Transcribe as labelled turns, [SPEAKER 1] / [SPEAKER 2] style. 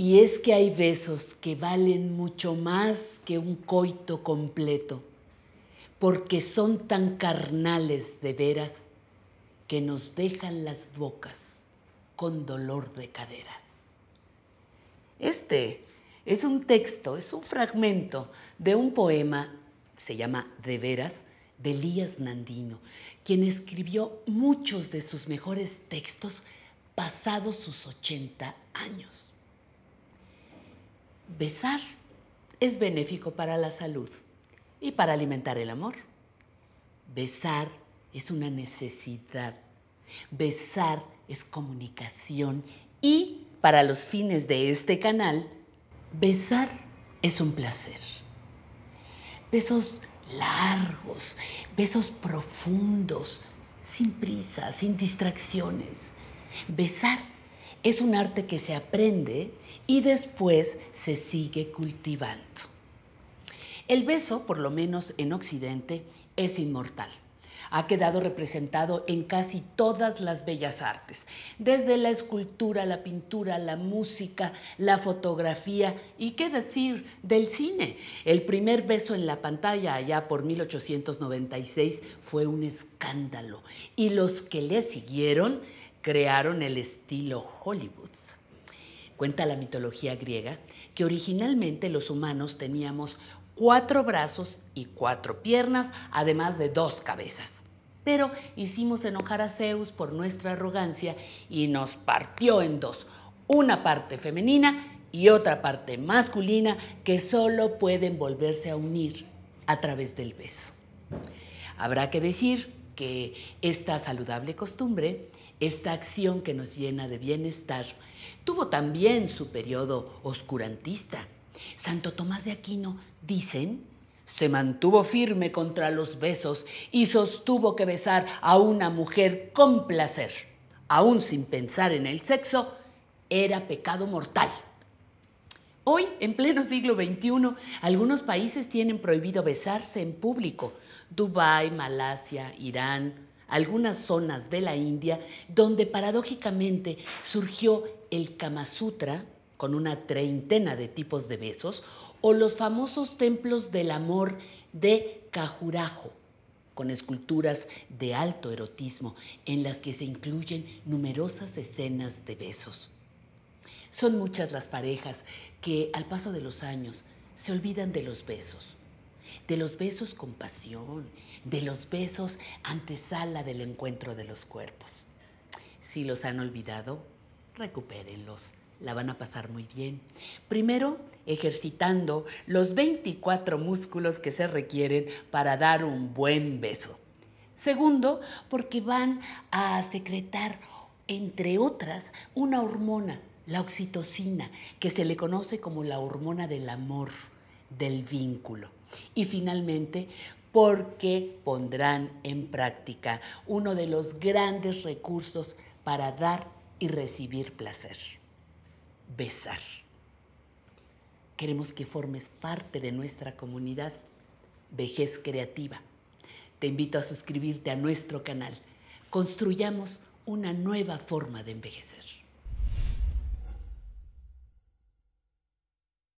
[SPEAKER 1] Y es que hay besos que valen mucho más que un coito completo, porque son tan carnales de veras que nos dejan las bocas con dolor de caderas. Este es un texto, es un fragmento de un poema, se llama De veras, de Elías Nandino, quien escribió muchos de sus mejores textos pasados sus 80 años. Besar es benéfico para la salud y para alimentar el amor. Besar es una necesidad. Besar es comunicación y para los fines de este canal, besar es un placer. Besos largos, besos profundos, sin prisa, sin distracciones. Besar es un arte que se aprende y después se sigue cultivando. El beso, por lo menos en Occidente, es inmortal. Ha quedado representado en casi todas las bellas artes, desde la escultura, la pintura, la música, la fotografía y qué decir del cine. El primer beso en la pantalla allá por 1896 fue un escándalo y los que le siguieron crearon el estilo Hollywood. Cuenta la mitología griega que originalmente los humanos teníamos cuatro brazos y cuatro piernas, además de dos cabezas. Pero hicimos enojar a Zeus por nuestra arrogancia y nos partió en dos, una parte femenina y otra parte masculina que solo pueden volverse a unir a través del beso. Habrá que decir que esta saludable costumbre esta acción que nos llena de bienestar, tuvo también su periodo oscurantista. Santo Tomás de Aquino, dicen, se mantuvo firme contra los besos y sostuvo que besar a una mujer con placer, aún sin pensar en el sexo, era pecado mortal. Hoy, en pleno siglo XXI, algunos países tienen prohibido besarse en público. Dubái, Malasia, Irán, algunas zonas de la India, donde paradójicamente surgió el Kama Sutra, con una treintena de tipos de besos, o los famosos templos del amor de Kajurajo con esculturas de alto erotismo, en las que se incluyen numerosas escenas de besos. Son muchas las parejas que al paso de los años se olvidan de los besos de los besos con pasión, de los besos antesala del encuentro de los cuerpos. Si los han olvidado, recupérenlos. La van a pasar muy bien. Primero, ejercitando los 24 músculos que se requieren para dar un buen beso. Segundo, porque van a secretar, entre otras, una hormona, la oxitocina, que se le conoce como la hormona del amor del vínculo. Y finalmente, porque pondrán en práctica uno de los grandes recursos para dar y recibir placer, besar. Queremos que formes parte de nuestra comunidad Vejez Creativa. Te invito a suscribirte a nuestro canal. Construyamos una nueva forma de envejecer.